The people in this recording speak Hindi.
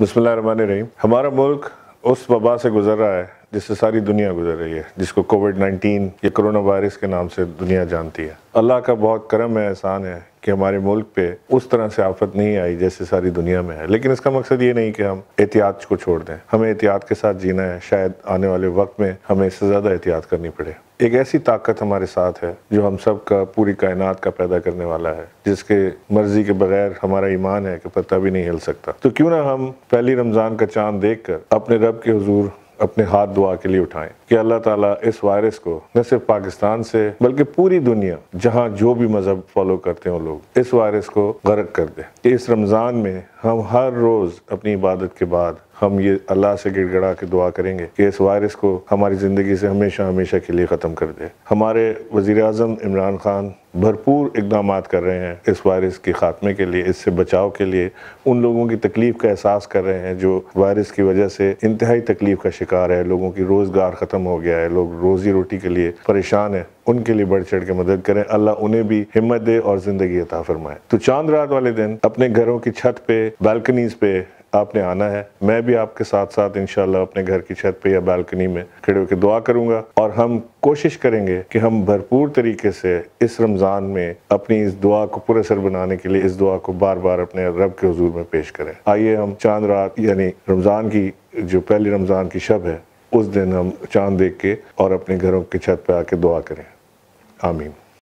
रही हमारा मुल्क उस वबा से गुजर रहा है जिससे सारी दुनिया गुजर रही है जिसको कोविड 19 या कोरोना वायरस के नाम से दुनिया जानती है अल्लाह का बहुत करम है एहसान है कि हमारे मुल्क पे उस तरह से आफत नहीं आई जैसे सारी दुनिया में है लेकिन इसका मकसद ये नहीं कि हम एहतियात को छोड़ दें हमें एहतियात के साथ जीना है शायद आने वाले वक्त में हमें इससे ज़्यादा एहतियात करनी पड़े एक ऐसी ताकत हमारे साथ है जो हम सब का पूरी कायनात का पैदा करने वाला है जिसके मर्जी के बगैर हमारा ईमान है कि पता भी नहीं हिल सकता तो क्यों ना हम पहली रमज़ान का चांद देख कर अपने रब के हजूर अपने हाथ दुआ के लिए उठाएं कि अल्लाह ताला इस वायरस को न सिर्फ पाकिस्तान से बल्कि पूरी दुनिया जहां जो भी मज़हब फॉलो करते हो लोग इस वायरस को गर्क कर दे कि इस रमज़ान में हम हर रोज़ अपनी इबादत के बाद हम ये अल्लाह से गिड़गड़ा के दुआ करेंगे कि इस वायरस को हमारी ज़िंदगी से हमेशा हमेशा के लिए ख़त्म कर दे हमारे वज़ी अजम इमरान ख़ान भरपूर इकदाम कर रहे हैं इस वायरस के ख़ात्मे के लिए इससे बचाव के लिए उन लोगों की तकलीफ़ का एहसास कर रहे हैं जो वायरस की वजह से इंतहाई तकलीफ़ का शिकार है लोगों की रोज़गार ख़त्म हो गया है लोग रोज़ी रोटी के लिए परेशान हैं उनके लिए बढ़ चढ़ के मदद करें अल्लाह उन्हें भी हिम्मत दे और ज़िंदगी अता फरमाए तो चांद रात वाले दिन अपने घरों की छत पे बालकनीज पे आपने आना है मैं भी आपके साथ साथ इन अपने घर की छत पे या बालकनी में खड़े होकर दुआ करूंगा और हम कोशिश करेंगे कि हम भरपूर तरीके से इस रमज़ान में अपनी इस दुआ को पूरा सर बनाने के लिए इस दुआ को बार बार अपने रब के हजूर में पेश करें आइए हम चांद रात यानी रमज़ान की जो पहली रमज़ान की शब है उस दिन हम चांद देख के और अपने घरों की छत पर आके दुआ करें आमीन